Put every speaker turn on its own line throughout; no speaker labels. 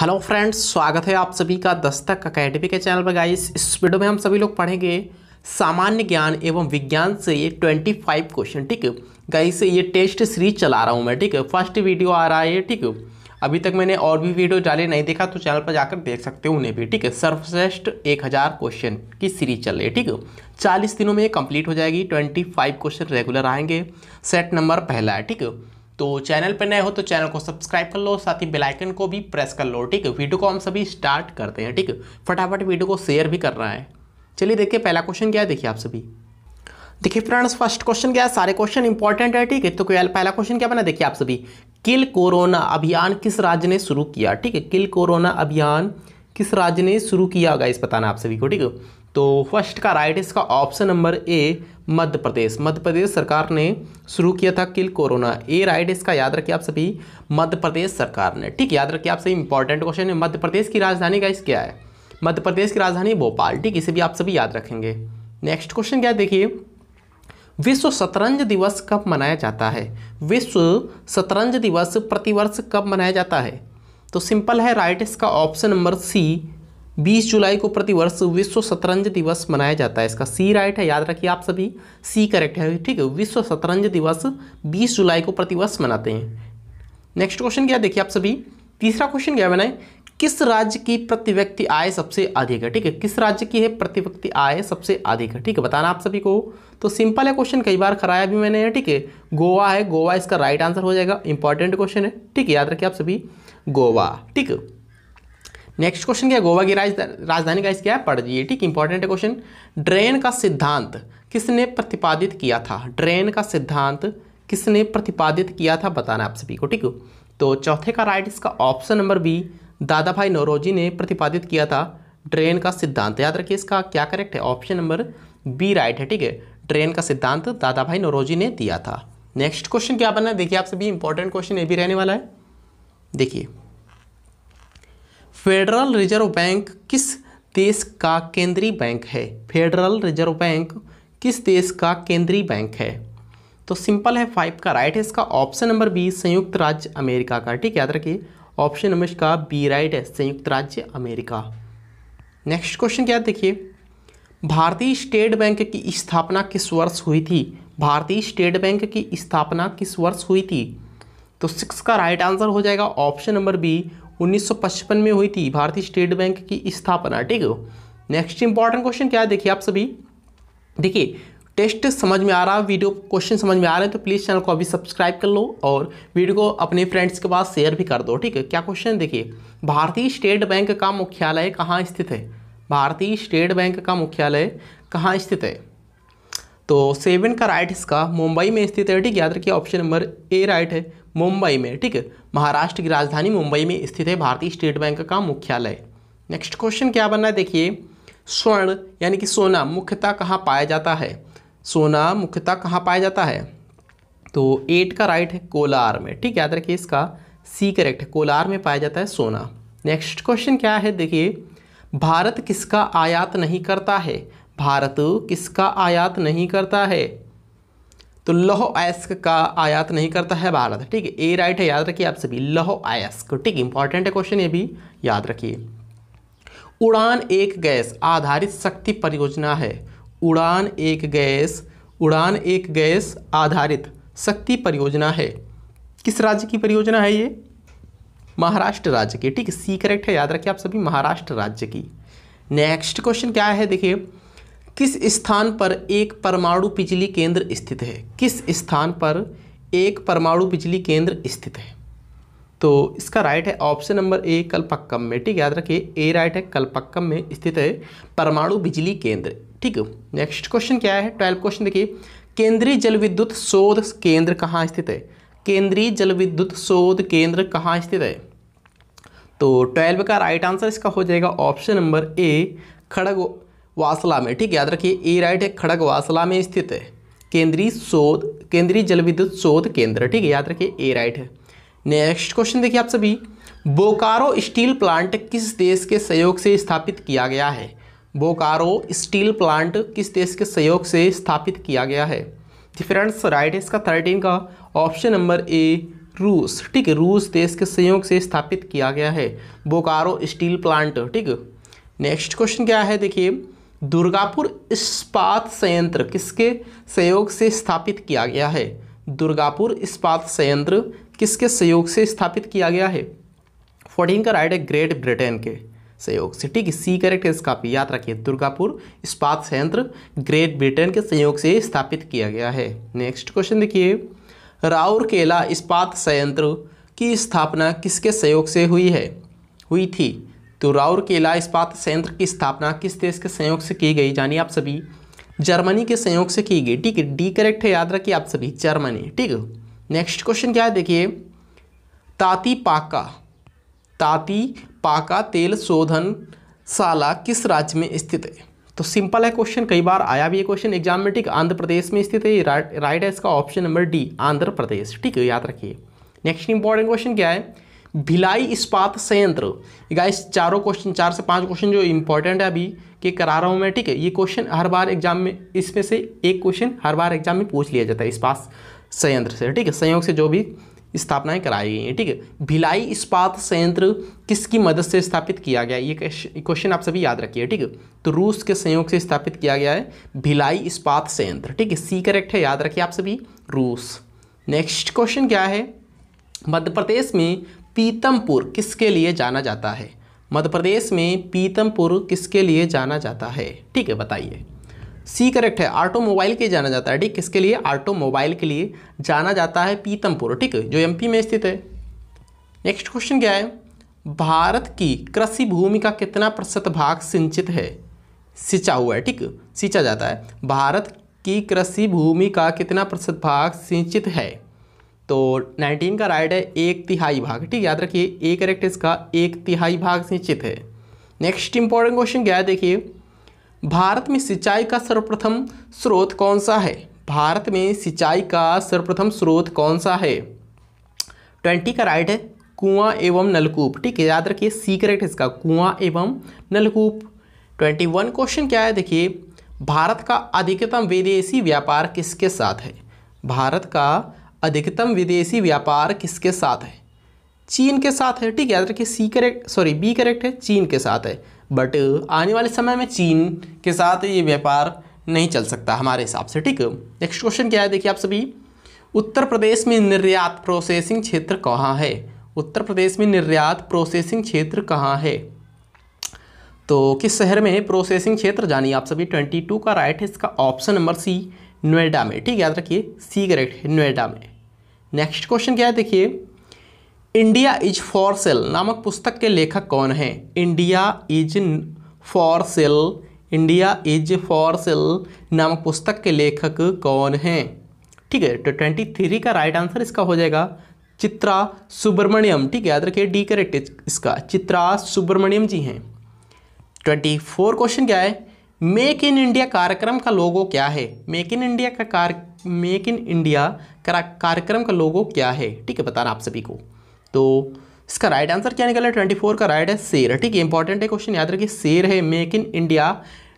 hello friends स्वागत है आप सभी का दस्तक अकेडमी के चैनल पर गाइस इस वीडियो में हम सभी लोग पढ़ेंगे सामान्य ज्ञान एवं विज्ञान से ये 25 क्वेश्चन ठीक है गाइस ये टेस्ट सीरीज चला रहा हूँ मैं ठीक है फर्स्ट वीडियो आ रहा है ठीक है अभी तक मैंने और भी वीडियो डाले नहीं देखा तो चैनल पर जाकर देख सकते हो उन्हें भी ठीक है सर्वश्रेष्ठ एक हज़ार क्वेश्चन की सीरीज चल रही है ठीक है चालीस दिनों में ये कंप्लीट हो जाएगी ट्वेंटी फाइव क्वेश्चन रेगुलर आएंगे सेट नंबर पहला है ठीक है तो चैनल पर नए हो तो चैनल को सब्सक्राइब कर लो साथ ही बेलाइकन को भी प्रेस कर लो ठीक है वीडियो को हम सभी स्टार्ट करते हैं ठीक फटाफट वीडियो को शेयर भी कर रहा है चलिए देखिए पहला क्वेश्चन क्या है देखिए आप सभी देखिए फ्रेंड्स फर्स्ट क्वेश्चन क्या है सारे क्वेश्चन इंपॉर्टेंट है ठीक है तो पहला क्वेश्चन क्या बना देखिए आप सभी किल कोरोना अभियान किस राज्य ने शुरू किया ठीक है किल कोरोना अभियान किस राज्य ने शुरू किया होगा इस बताना आप सभी को ठीक है तो फर्स्ट का राइट इसका ऑप्शन नंबर ए मध्य प्रदेश मध्य प्रदेश सरकार ने शुरू किया था किल कोरोना ए राइट इसका याद रखिए आप सभी मध्य प्रदेश सरकार ने ठीक याद रखिए आप सभी इंपॉर्टेंट क्वेश्चन है मध्य प्रदेश की राजधानी का इस क्या है मध्य प्रदेश की राजधानी भोपाल ठीक इसे भी आप सभी याद रखेंगे नेक्स्ट क्वेश्चन क्या देखिए विश्व शतरंज दिवस कब मनाया जाता है विश्व शतरंज दिवस प्रतिवर्ष कब मनाया जाता है तो सिंपल है राइट इसका ऑप्शन नंबर सी 20 जुलाई को प्रतिवर्ष विश्व शतरंज दिवस मनाया जाता है इसका सी राइट है याद रखिए आप सभी सी करेक्ट है ठीक है विश्व शतरंज दिवस 20 जुलाई को प्रतिवर्ष मनाते हैं नेक्स्ट क्वेश्चन क्या देखिए आप सभी तीसरा क्वेश्चन क्या बनाए किस राज्य की प्रति व्यक्ति आय सबसे अधिक है ठीक है किस राज्य की है प्रति व्यक्ति आय सबसे अधिक है ठीक है बताना आप सभी को तो सिंपल है क्वेश्चन कई बार कराया भी मैंने ठीक है गोवा है गोवा इसका राइट आंसर हो जाएगा इंपॉर्टेंट क्वेश्चन है ठीक है याद रखिए आप सभी गोवा ठीक है नेक्स्ट क्वेश्चन क्या है गोवा की राजधानी का इसका पढ़ दीजिए ठीक इंपॉर्टेंट है क्वेश्चन ड्रेन का सिद्धांत किसने प्रतिपादित किया था ड्रेन का सिद्धांत किसने प्रतिपादित किया था बताना आप सभी को ठीक हो तो चौथे का राइट इसका ऑप्शन नंबर बी दादा भाई नौरोजी ने प्रतिपादित किया था ड्रेन का सिद्धांत याद रखिए इसका क्या करेक्ट है ऑप्शन नंबर बी राइट है ठीक है ड्रेन का सिद्धांत दादा भाई नौरोजी ने दिया था नेक्स्ट क्वेश्चन क्या बनना है देखिए आप सभी इंपॉर्टेंट क्वेश्चन ये भी रहने वाला है देखिए फेडरल रिजर्व बैंक किस देश का केंद्रीय बैंक है फेडरल रिजर्व बैंक किस देश का केंद्रीय बैंक है तो सिंपल है फाइव का राइट है इसका ऑप्शन नंबर बी संयुक्त राज्य अमेरिका का ठीक याद रखिए ऑप्शन नंबर इसका बी राइट है संयुक्त राज्य अमेरिका नेक्स्ट क्वेश्चन क्या देखिए भारतीय स्टेट बैंक की स्थापना किस वर्ष हुई थी भारतीय स्टेट बैंक की स्थापना किस वर्ष हुई थी तो सिक्स का राइट आंसर हो जाएगा ऑप्शन नंबर बी 1955 में हुई थी भारतीय स्टेट बैंक की स्थापना ठीक है नेक्स्ट इंपॉर्टेंट क्वेश्चन क्या है देखिए आप सभी देखिए टेस्ट समझ में आ रहा है वीडियो क्वेश्चन समझ में आ रहे हैं तो प्लीज़ चैनल को अभी सब्सक्राइब कर लो और वीडियो को अपने फ्रेंड्स के पास शेयर भी कर दो ठीक है क्या क्वेश्चन देखिए भारतीय स्टेट बैंक का मुख्यालय कहाँ स्थित है भारतीय स्टेट बैंक का मुख्यालय कहाँ स्थित है तो सेवन का राइट इसका मुंबई में स्थित है ठीक याद रखिए ऑप्शन नंबर ए राइट है मुंबई में ठीक है महाराष्ट्र की राजधानी मुंबई में स्थित है भारतीय स्टेट बैंक का मुख्यालय नेक्स्ट क्वेश्चन क्या बनना है देखिए स्वर्ण यानी कि सोना मुख्यतः कहाँ पाया जाता है सोना मुख्यतः कहाँ पाया जाता है तो एट का राइट है कोलार में ठीक याद रखिए इसका सी करेक्ट है कोलार में पाया जाता है सोना नेक्स्ट क्वेश्चन क्या है देखिए भारत किसका आयात नहीं करता है भारत किसका आयात नहीं करता है तो लौह अयस्क का आयात नहीं करता है भारत ठीक है ए राइट है याद रखिए आप सभी लौह अयस्क ठीक इंपॉर्टेंट है क्वेश्चन ये भी याद रखिए उड़ान एक गैस आधारित शक्ति परियोजना है उड़ान एक गैस उड़ान एक गैस आधारित शक्ति परियोजना है किस राज्य की परियोजना है ये महाराष्ट्र राज्य की ठीक है सी करेक्ट है याद रखिए आप सभी महाराष्ट्र राज्य की नेक्स्ट क्वेश्चन क्या है देखिए किस स्थान पर एक परमाणु बिजली केंद्र स्थित है किस स्थान पर एक परमाणु बिजली केंद्र स्थित है तो इसका राइट है ऑप्शन नंबर ए कल्पक्कम में ठीक याद रखिए ए राइट है कल्पक्कम में स्थित है परमाणु बिजली केंद्र ठीक नेक्स्ट क्वेश्चन क्या है ट्वेल्व क्वेश्चन देखिए केंद्रीय जल विद्युत शोध केंद्र कहाँ स्थित है केंद्रीय जल विद्युत शोध केंद्र कहाँ स्थित है तो ट्वेल्व का राइट आंसर इसका हो जाएगा ऑप्शन नंबर ए खड़ग वासला में ठीक याद रखिए ए राइट है खड़ग वासला में स्थित है केंद्रीय शोध केंद्रीय जल विद्युत शोध केंद्र ठीक है याद रखिए ए राइट है नेक्स्ट क्वेश्चन देखिए आप सभी बोकारो स्टील प्लांट किस देश के सहयोग से स्थापित किया गया है बोकारो स्टील प्लांट किस देश के सहयोग से स्थापित किया गया है फ्रेंड्स राइट है इसका थर्टीन का ऑप्शन नंबर ए रूस ठीक है रूस देश के सहयोग से स्थापित किया गया है बोकारो स्टील प्लांट ठीक नेक्स्ट क्वेश्चन क्या है देखिए दुर्गापुर इस्पात संयंत्र किसके सहयोग से स्थापित किया गया है दुर्गापुर इस्पात संयंत्र किसके सहयोग से स्थापित किया गया है फोर्टीन का राइट है ग्रेट ब्रिटेन के सहयोग से ठीक है सी करेक्ट है इसका भी याद रखिए दुर्गापुर इस्पात संयंत्र ग्रेट ब्रिटेन के सहयोग से स्थापित किया गया है नेक्स्ट क्वेश्चन देखिए राउरकेला इस्पात संयंत्र की स्थापना किसके सहयोग से हुई है हुई थी तो राउरकेला इस्पात संयंत्र की स्थापना किस देश के संयोग से की गई जानिए आप सभी जर्मनी के संयोग से की गई ठीक है डी करेक्ट है याद रखिए आप सभी जर्मनी ठीक है नेक्स्ट क्वेश्चन क्या है देखिए ताती पाका ताती पाका तेल शोधन साला किस राज्य में स्थित है तो सिंपल है क्वेश्चन कई बार आया भी ये क्वेश्चन एग्जाम में ठीक आंध्र प्रदेश में स्थित है राइट राइट है इसका option number D Andhra Pradesh ठीक है याद रखिए नेक्स्ट इंपॉर्टेंट क्वेश्चन क्या है भिलाई इस्पात संयंत्र गाइस चारों क्वेश्चन चार से पांच क्वेश्चन जो इंपॉर्टेंट है अभी के करा रहा हूँ मैं ठीक है ये क्वेश्चन हर बार एग्जाम में इसमें से एक क्वेश्चन हर बार एग्जाम में पूछ लिया जाता है इस्पात संयंत्र से ठीक है संयोग से जो भी स्थापनाएं कराई गई हैं ठीक है भिलाई इस्पात संयंत्र किसकी मदद से स्थापित किया गया ये क्वेश्चन आप सभी याद रखिए ठीक है तो रूस के संयोग से स्थापित किया गया है भिलाई इस्पात संयंत्र ठीक है सी करेक्ट है याद रखिए आप सभी रूस नेक्स्ट क्वेश्चन क्या है मध्य प्रदेश में पीतमपुर किसके लिए जाना जाता है मध्य प्रदेश में पीतमपुर किसके लिए जाना जाता है ठीक है बताइए सी करेक्ट है ऑटोमोबाइल के जाना जाता है ठीक किसके लिए ऑटोमोबाइल के लिए जाना जाता है पीतमपुर ठीक है जो एमपी में स्थित है नेक्स्ट क्वेश्चन क्या है भारत की कृषि भूमि का कितना प्रतिशत भाग सिंचित है सिंचा हुआ है ठीक सिंचा जाता है भारत की कृषि भूमि का कितना प्रतिशत भाग सिंचित है तो 19 का राइट है एक तिहाई भाग ठीक याद रखिए ए करेक्ट इसका एक तिहाई भाग सिंचित है नेक्स्ट इंपॉर्टेंट क्वेश्चन क्या है देखिए भारत में सिंचाई का सर्वप्रथम स्रोत कौन सा है भारत में सिंचाई का सर्वप्रथम स्रोत कौन सा है ट्वेंटी का राइट है कुआं एवं नलकूप ठीक है याद रखिए सी करेक्ट इसका कुआं एवं नलकूप ट्वेंटी वन क्वेश्चन क्या है देखिए भारत का अधिकतम विदेशी व्यापार किसके साथ है भारत का अधिकतम विदेशी व्यापार किसके साथ है चीन के साथ है ठीक है याद रखिए C correct sorry B correct है चीन के साथ है बट आने वाले समय में चीन के साथ ये व्यापार नहीं चल सकता हमारे हिसाब से ठीक नेक्स्ट क्वेश्चन क्या है देखिए आप सभी उत्तर प्रदेश में निर्यात प्रोसेसिंग क्षेत्र कहाँ है उत्तर प्रदेश में निर्यात प्रोसेसिंग क्षेत्र कहाँ है तो किस शहर में प्रोसेसिंग क्षेत्र जानिए आप सभी 22 का राइट है इसका ऑप्शन नंबर सी नोएडा में ठीक याद रखिए सी करेक्ट है नोएडा में नेक्स्ट क्वेश्चन क्या है देखिए इंडिया इज फॉर सेल नामक पुस्तक के लेखक कौन हैं India is for sale India is for sale नामक पुस्तक के लेखक कौन हैं ठीक है तो ट्वेंटी थ्री का राइट आंसर इसका हो जाएगा चित्रा सुब्रमण्यम ठीक है याद रखिए डी करेक्ट इसका चित्रा सुब्रमण्यम जी हैं ट्वेंटी फोर क्वेश्चन क्या है मेक इन इंडिया कार्यक्रम का लोगो क्या है मेक इन इंडिया का कार्य मेक इन इंडिया कार्यक्रम का लोगो क्या है ठीक है बताना आप सभी को तो इसका राइट आंसर क्या निकला ट्वेंटी फोर का राइट है शेर ठीक है इंपॉर्टेंट है क्वेश्चन याद रखिए शेर है मेक इन इंडिया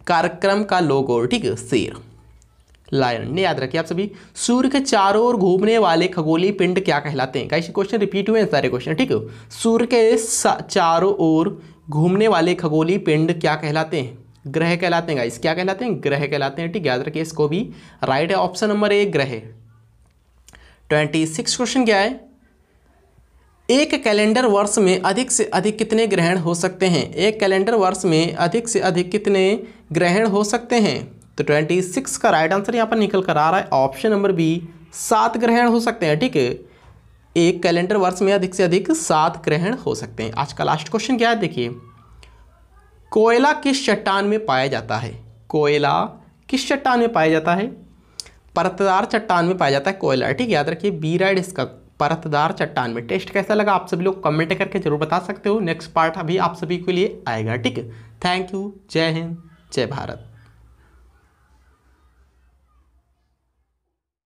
कार्यक्रम का लोगो ठीक है शेर लायन ने याद रखिए आप सभी सूर्य के चारों ओर घूमने वाले खगोली पिंड क्या कहलाते हैं कैसे क्वेश्चन रिपीट हुए हैं सारे क्वेश्चन ठीक है सूर्य के चारों ओर घूमने वाले खगोली पिंड क्या कहलाते हैं ग्रह कहलाते हैं गाइस क्या कहलाते हैं ग्रह कहलाते हैं ठीक याद रखिए इसको भी राइट है ऑप्शन नंबर ए ग्रह ट्वेंटी सिक्स क्वेश्चन क्या है एक कैलेंडर वर्ष में अधिक से अधिक कितने ग्रहण हो सकते हैं एक कैलेंडर वर्ष में अधिक से अधिक कितने ग्रहण हो सकते हैं तो ट्वेंटी सिक्स का राइट आंसर यहाँ पर निकल कर आ रहा है ऑप्शन नंबर बी सात ग्रहण हो सकते हैं ठीक है एक कैलेंडर वर्ष में अधिक से अधिक सात ग्रहण हो सकते हैं आज का लास्ट क्वेश्चन क्या है देखिए कोयला किस चट्टान में पाया जाता है कोयला किस चट्टान में पाया जाता है परतदार चट्टान में पाया जाता है कोयला ठीक है याद रखिए बी राइड इसका परतदार चट्टान में टेस्ट कैसा लगा आप सभी लोग कमेंट करके जरूर बता सकते हो नेक्स्ट पार्ट अभी आप सभी के लिए आएगा ठीक है थैंक यू जय हिंद जय भारत